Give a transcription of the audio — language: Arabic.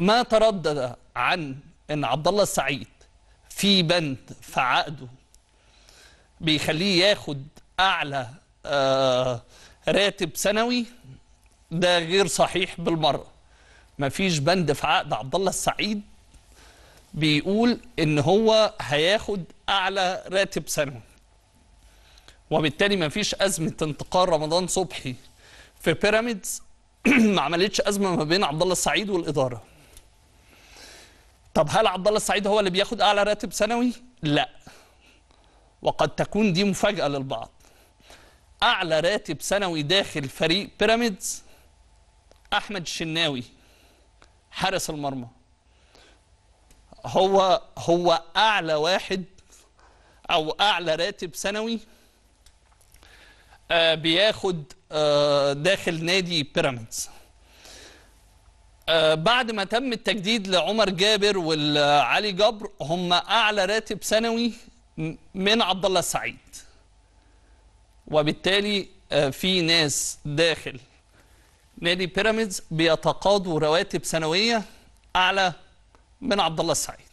ما تردد عن ان عبد الله السعيد في بند في عقده بيخليه ياخد اعلى آه، راتب سنوي ده غير صحيح بالمره مفيش بند في عقد عبد الله السعيد بيقول ان هو هياخد اعلى راتب سنوي وبالتالي مفيش ازمه انتقال رمضان صبحي في بيراميدز ما عملتش ازمه ما بين عبد الله السعيد والاداره طب هل عبد الله السعيد هو اللي بياخد اعلى راتب سنوي؟ لا وقد تكون دي مفاجاه للبعض اعلى راتب سنوي داخل فريق بيراميدز احمد الشناوي حارس المرمى هو هو اعلى واحد او اعلى راتب سنوي آه، بياخد آه، داخل نادي بيراميدز آه، بعد ما تم التجديد لعمر جابر والعلي جبر هم اعلى راتب سنوي من عبد الله السعيد وبالتالي آه، في ناس داخل نادي بيراميدز بيتقاضوا رواتب سنويه اعلى من عبد الله السعيد